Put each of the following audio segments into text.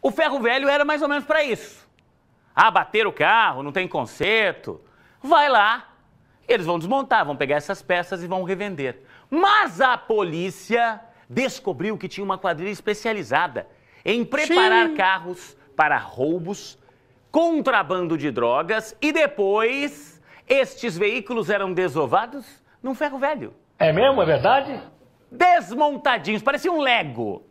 O ferro velho era mais ou menos para isso. Ah, bater o carro, não tem conserto. Vai lá, eles vão desmontar, vão pegar essas peças e vão revender. Mas a polícia descobriu que tinha uma quadrilha especializada em preparar Sim. carros para roubos, contrabando de drogas e depois estes veículos eram desovados num ferro velho. É mesmo? É verdade? Desmontadinhos, parecia um Lego.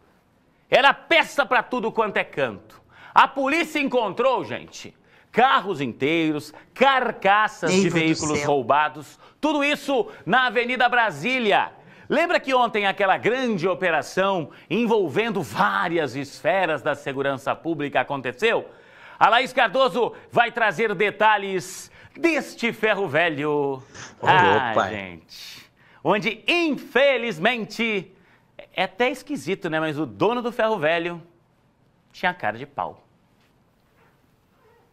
Era peça para tudo quanto é canto. A polícia encontrou, gente, carros inteiros, carcaças Deus de veículos roubados, tudo isso na Avenida Brasília. Lembra que ontem aquela grande operação envolvendo várias esferas da segurança pública aconteceu? A Laís Cardoso vai trazer detalhes deste ferro velho. Olá, ah, pai. gente. Onde, infelizmente, é até esquisito, né? Mas o dono do ferro velho tinha cara de pau.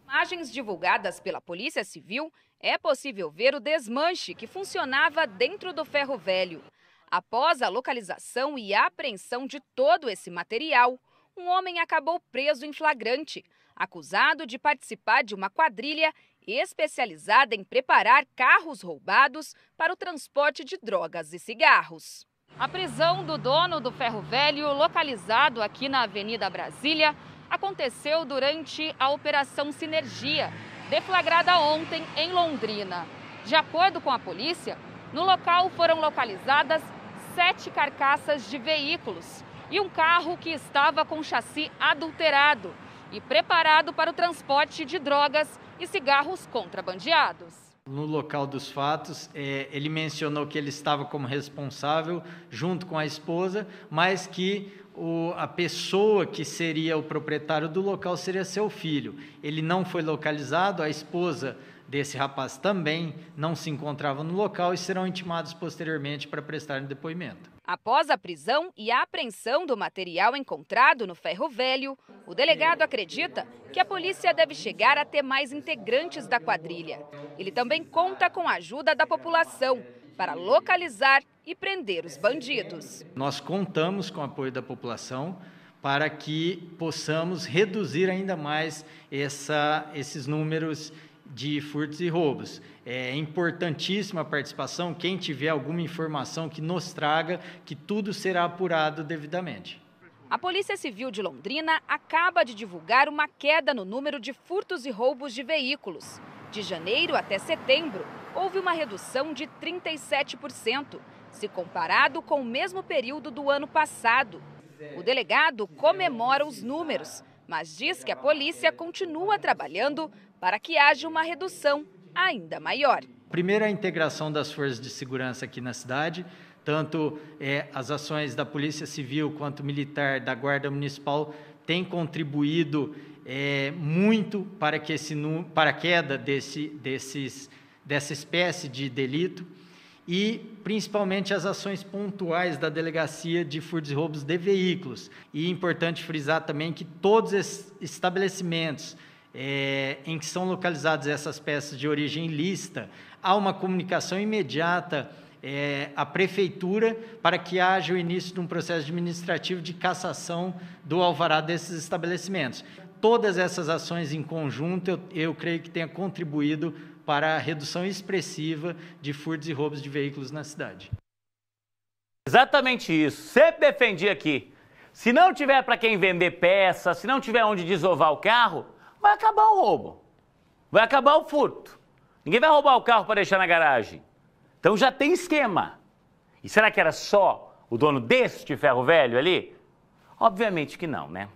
Imagens divulgadas pela Polícia Civil é possível ver o desmanche que funcionava dentro do ferro velho. Após a localização e a apreensão de todo esse material, um homem acabou preso em flagrante, acusado de participar de uma quadrilha especializada em preparar carros roubados para o transporte de drogas e cigarros. A prisão do dono do ferro velho, localizado aqui na Avenida Brasília, aconteceu durante a Operação Sinergia, deflagrada ontem em Londrina. De acordo com a polícia, no local foram localizadas sete carcaças de veículos e um carro que estava com chassi adulterado e preparado para o transporte de drogas e cigarros contrabandeados no local dos fatos, é, ele mencionou que ele estava como responsável junto com a esposa, mas que o, a pessoa que seria o proprietário do local seria seu filho. Ele não foi localizado, a esposa desse rapaz também não se encontrava no local e serão intimados posteriormente para prestar depoimento. Após a prisão e a apreensão do material encontrado no ferro velho, o delegado acredita que a polícia deve chegar até mais integrantes da quadrilha. Ele também conta com a ajuda da população para localizar e prender os bandidos. Nós contamos com o apoio da população para que possamos reduzir ainda mais essa, esses números de furtos e roubos. É importantíssima a participação. Quem tiver alguma informação que nos traga, que tudo será apurado devidamente. A Polícia Civil de Londrina acaba de divulgar uma queda no número de furtos e roubos de veículos. De janeiro até setembro, houve uma redução de 37%, se comparado com o mesmo período do ano passado. O delegado comemora os números, mas diz que a polícia continua trabalhando para que haja uma redução ainda maior. Primeiro, a integração das forças de segurança aqui na cidade, tanto é, as ações da Polícia Civil quanto militar, da Guarda Municipal, têm contribuído é, muito para que esse para a queda desse, desses, dessa espécie de delito e principalmente as ações pontuais da delegacia de furtos e roubos de veículos. E é importante frisar também que todos esses estabelecimentos é, em que são localizadas essas peças de origem ilícita, há uma comunicação imediata é, à prefeitura para que haja o início de um processo administrativo de cassação do alvará desses estabelecimentos todas essas ações em conjunto, eu, eu creio que tenha contribuído para a redução expressiva de furtos e roubos de veículos na cidade. Exatamente isso. Sempre defendi aqui. Se não tiver para quem vender peça, se não tiver onde desovar o carro, vai acabar o roubo. Vai acabar o furto. Ninguém vai roubar o carro para deixar na garagem. Então já tem esquema. E será que era só o dono deste ferro velho ali? Obviamente que não, né?